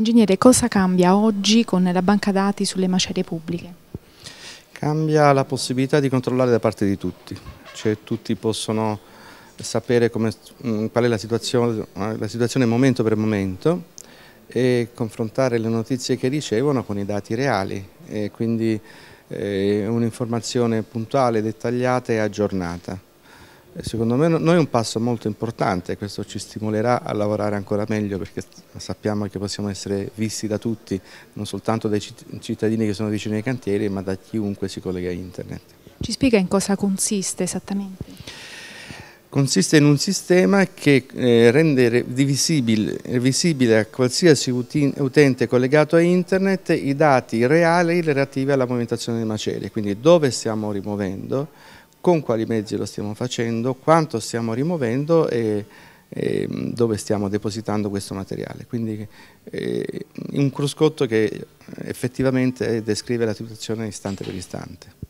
Ingegnere, cosa cambia oggi con la banca dati sulle macerie pubbliche? Cambia la possibilità di controllare da parte di tutti, cioè tutti possono sapere come, mm, qual è la situazione, eh, la situazione momento per momento e confrontare le notizie che ricevono con i dati reali e quindi eh, un'informazione puntuale, dettagliata e aggiornata. Secondo me noi è un passo molto importante, questo ci stimolerà a lavorare ancora meglio perché sappiamo che possiamo essere visti da tutti, non soltanto dai cittadini che sono vicini ai cantieri, ma da chiunque si collega a internet. Ci spiega in cosa consiste esattamente? Consiste in un sistema che eh, rende visibile, a qualsiasi utente collegato a internet i dati reali relativi alla movimentazione dei macerie, quindi dove stiamo rimuovendo, con quali mezzi lo stiamo facendo, quanto stiamo rimuovendo e, e mm, dove stiamo depositando questo materiale. Quindi eh, un cruscotto che effettivamente descrive la situazione istante per istante.